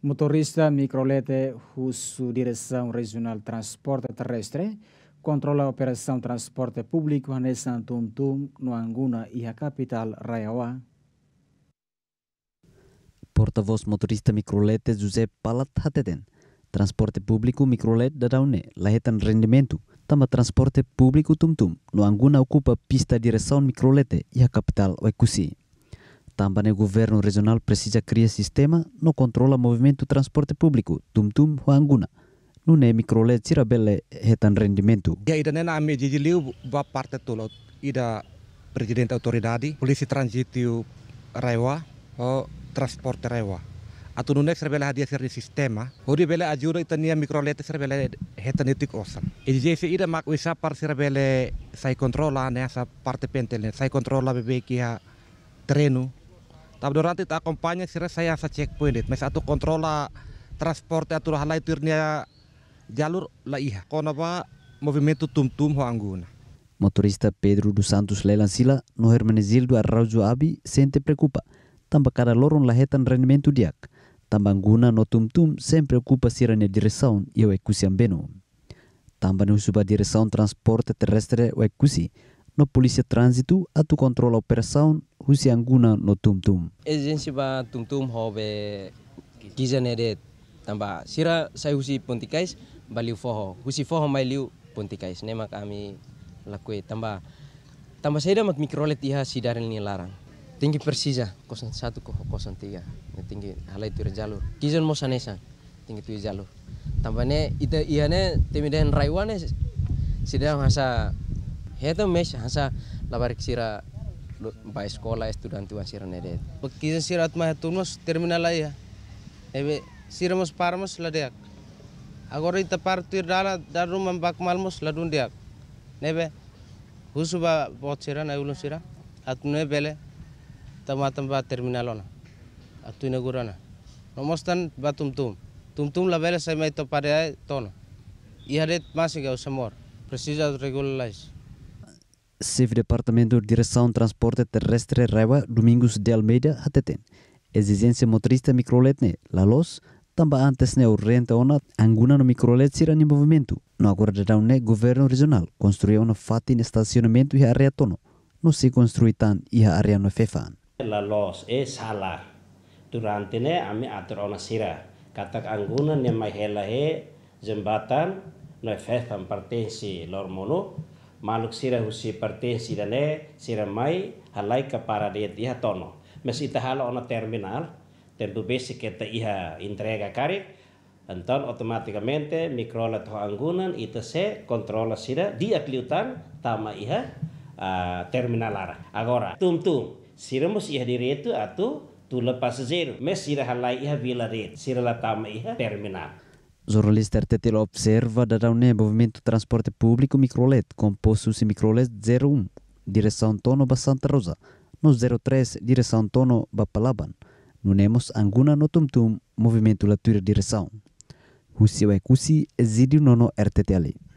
Motorista Microlete, russo Direção Regional Transporte Terrestre, controla a Operação Transporte Público Anesan Tumtum, no Anguna e a capital Raiawa. Porta-voz motorista Microlete José Palat Hateden. Transporte público Microlet da Daune, lahetan rendimento. Tama transporte público Tumtum, no Anguna ocupa pista direção Microlete e a capital Oikusi. Também o governo regional precisa criar sistema no controla movimento transporte público, tum-tum huanguna. No ne microle tira bele retan rendimento. Ya ida nena ame jijiliu liu ba parte tulo ida presidente autoridade, polisi transitio rewa, o transporte rewa. Atu nune serbele hadia serni sistema, hodi bele ajuro itania microlete serbele retan itik osan. Iji jese ida mak wisa par serbele sai kontrola ne sa parte pentele, sai kontrola bebe kia tapi durante tak acompanha será saya sa checkpoint, mas kontrola transport atau ato lain turnia jalur lah iya. Kona ba movimento tum-tum ho angguna Motorista Pedro dos Santos lelan sila no do Arraujo Abi sente preocupa. Tamba cara loron lahetan rendimento diak. Tamba anguna no tum-tum sempre ocupa sirane direção e o ecusian beno. Tamba no suba direção transporte terrestre o ecusi. No polícia trânsito atu controla operação husi anguna no tumtum agency ba tumtum hobe edet tamba sira sai husi pontikais baliu foho husi foho mai liu pontikais nema kami lakue tamba tamba saya mak mikrolet iha sidarin ni larang tinggi persija kosan tiga tiga. tinggi halai itu jalur kizan mo sanesa tinggi itu jalur ne ita iha ne temidan raiwan ne sidah hasa heto mesh hasa labarik sira baik sekolah estudanti wan sira nede bekisan sirat mah tunus terminal aya ebe siramus parmus ladeak agora ita partir dala darum mambak malmus ladun dia nebe husuba bot sira na ulun sira atune bele tamatam ba terminalona atune gurana tan batum tum tum tum la bele sai mai to pare tono iharet masih gau semor precisa regularize Chefe Departamento de Direção Transporte Terrestre Reba Domingos de Almeida Hateten. Exigência motorista microletne La Los, tamba antes ne urgente ona anguna no microlet sira em movimento. No acordo da UNE, governo regional construiu uma fati ne estacionamento e área tono. No se construi tan e a área no fefan. La Los é sala. Durante ne ami atrona sira. Katak anguna ne mai hela he jembatan no fefan pertensi lor monu, maluk sira husi parte le sira mai halai ka para de dia tono mes ita halo ona terminal tentu basic kita iha entrega karik enton otomatikamente mikrola to anggunan ita se kontrola sira dia kliutan tama iha uh, terminal ara agora tum tum sira mus iha diri itu atu tu lepas zero mes sira halai iha villa rate sira la tama iha terminal Jornalista TTL observa da UNE Movimento Transporte Público Microlet, composto se Microlet 01, direção Tono ba Santa Rosa, no 03, direção Tono ba Palaban, Não temos nenhuma no Tumtum, Movimento Latura Direção. O seu Rusia Ekusi, é Zidio Nono RTTL.